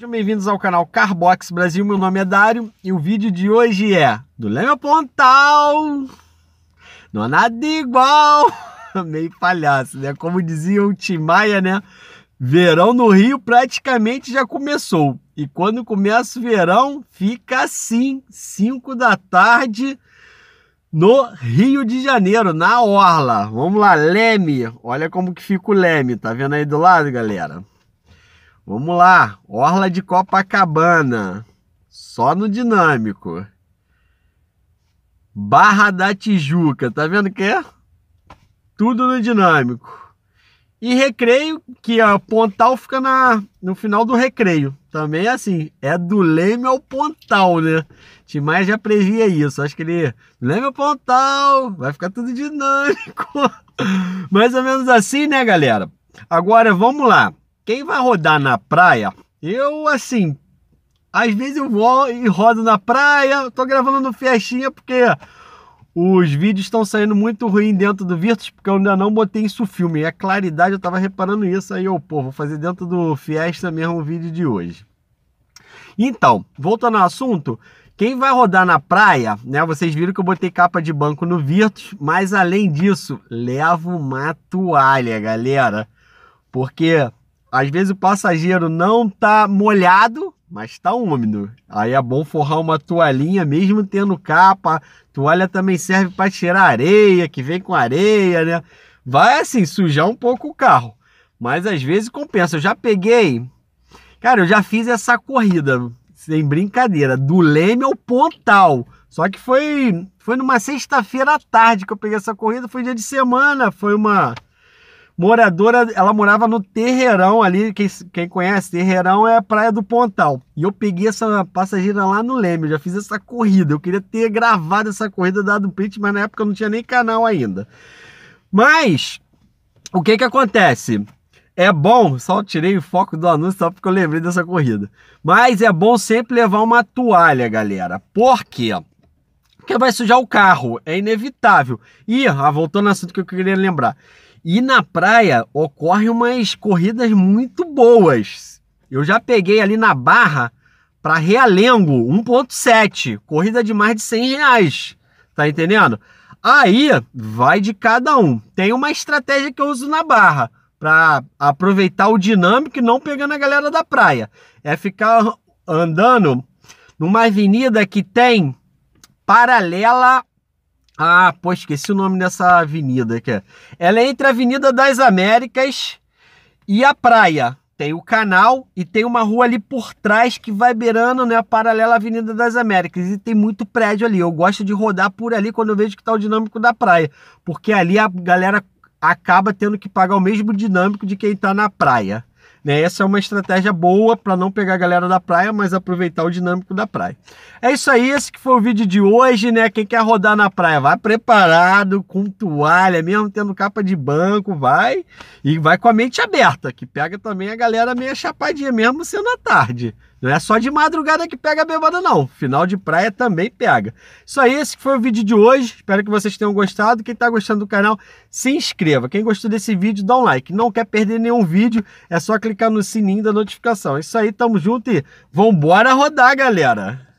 Sejam bem-vindos ao canal Carbox Brasil, meu nome é Dário e o vídeo de hoje é do Leme Pontal, não há nada igual, meio palhaço, né? Como dizia o Tim Maia, né? Verão no Rio praticamente já começou e quando começa o verão fica assim, 5 da tarde no Rio de Janeiro, na Orla. Vamos lá, Leme, olha como que fica o Leme, tá vendo aí do lado, galera? Vamos lá, Orla de Copacabana, só no dinâmico. Barra da Tijuca, tá vendo que é? Tudo no dinâmico. E recreio, que é o Pontal fica na, no final do recreio. Também é assim, é do Leme ao Pontal, né? Timais já previa isso. Acho que ele, Leme ao Pontal, vai ficar tudo dinâmico. Mais ou menos assim, né, galera? Agora, vamos lá. Quem vai rodar na praia, eu assim, às vezes eu vou e rodo na praia, tô gravando no Fiestinha porque os vídeos estão saindo muito ruim dentro do Virtus, porque eu ainda não botei isso filme. E é a claridade, eu tava reparando isso aí, eu, pô, vou fazer dentro do Fiesta mesmo o vídeo de hoje. Então, voltando ao assunto, quem vai rodar na praia, né? Vocês viram que eu botei capa de banco no Virtus, mas além disso, levo uma toalha, galera. Porque às vezes o passageiro não tá molhado, mas tá úmido. Aí é bom forrar uma toalhinha, mesmo tendo capa. Toalha também serve para tirar areia, que vem com areia, né? Vai assim, sujar um pouco o carro. Mas às vezes compensa. Eu já peguei. Cara, eu já fiz essa corrida, sem brincadeira, do Leme ao Pontal. Só que foi, foi numa sexta-feira à tarde que eu peguei essa corrida, foi dia de semana, foi uma moradora, ela morava no Terreirão ali, quem, quem conhece, Terreirão é a Praia do Pontal. E eu peguei essa passageira lá no Leme, eu já fiz essa corrida. Eu queria ter gravado essa corrida, dado print, mas na época eu não tinha nem canal ainda. Mas, o que que acontece? É bom, só tirei o foco do anúncio só porque eu lembrei dessa corrida. Mas é bom sempre levar uma toalha, galera. Por quê? porque vai sujar o carro, é inevitável. E, ah, voltando ao assunto que eu queria lembrar. E na praia ocorrem umas corridas muito boas. Eu já peguei ali na Barra para Realengo 1.7, corrida de mais de 100 reais, tá entendendo? Aí vai de cada um. Tem uma estratégia que eu uso na Barra para aproveitar o dinâmico e não pegando a galera da praia. É ficar andando numa avenida que tem paralela. Ah, pô, esqueci o nome dessa avenida aqui. É. Ela é entre a Avenida das Américas e a praia. Tem o canal e tem uma rua ali por trás que vai beirando, né? Paralela à Avenida das Américas. E tem muito prédio ali. Eu gosto de rodar por ali quando eu vejo que tá o dinâmico da praia. Porque ali a galera acaba tendo que pagar o mesmo dinâmico de quem tá na praia. Né? Essa é uma estratégia boa para não pegar a galera da praia, mas aproveitar o dinâmico da praia. É isso aí, esse que foi o vídeo de hoje, né? Quem quer rodar na praia, vai preparado, com toalha, mesmo tendo capa de banco, vai e vai com a mente aberta, que pega também a galera meio chapadinha, mesmo sendo à tarde. Não é só de madrugada que pega bebada, não. Final de praia também pega. Isso aí, esse foi o vídeo de hoje. Espero que vocês tenham gostado. Quem está gostando do canal, se inscreva. Quem gostou desse vídeo, dá um like. Não quer perder nenhum vídeo, é só clicar no sininho da notificação. Isso aí, tamo junto e vambora rodar, galera!